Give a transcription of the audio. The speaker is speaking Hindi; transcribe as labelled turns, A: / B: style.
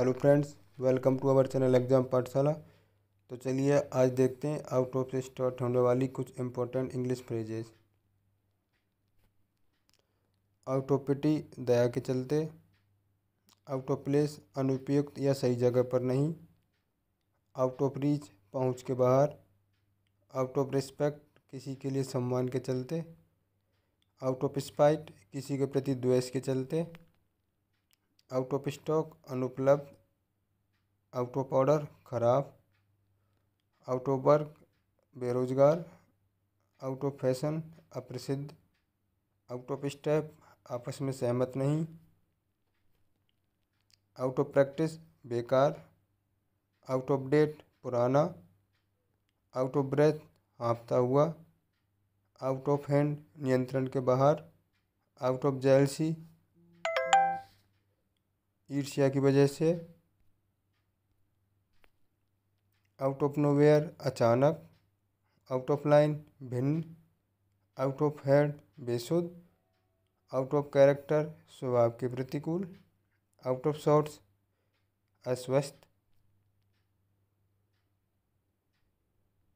A: hello friends welcome to our channel exam Pathshala तो चलिए आज देखते हैं आउट ऑफ स्टार्ट होने वाली कुछ important English phrases out of pity दया के चलते आउट ऑफ प्लेस अनुपयुक्त या सही जगह पर नहीं आउट ऑफ रीच पहुंच के बाहर आउट ऑफ रिस्पेक्ट किसी के लिए सम्मान के चलते आउट ऑफ स्पाइट किसी के प्रति द्वेष के चलते आउट ऑफ स्टॉक अनुपलब्ध आउट ऑफ ऑर्डर खराब आउट ऑफ वर्क बेरोजगार आउट ऑफ फैशन अप्रसिद्ध आउट ऑफ स्टेप आपस में सहमत नहीं आउट ऑफ प्रैक्टिस बेकार आउट ऑफ डेट पुराना आउट ऑफ ब्रेथ हाँफता हुआ आउट ऑफ हैंड नियंत्रण के बाहर आउट ऑफ जेलसी ईर्ष्या की वजह से आउट ऑफ नोवेयर अचानक आउट ऑफ लाइन भिन्न आउट ऑफ हेड बेसुद आउट ऑफ कैरेक्टर स्वभाव के प्रतिकूल आउट ऑफ शॉर्ट्स अस्वस्थ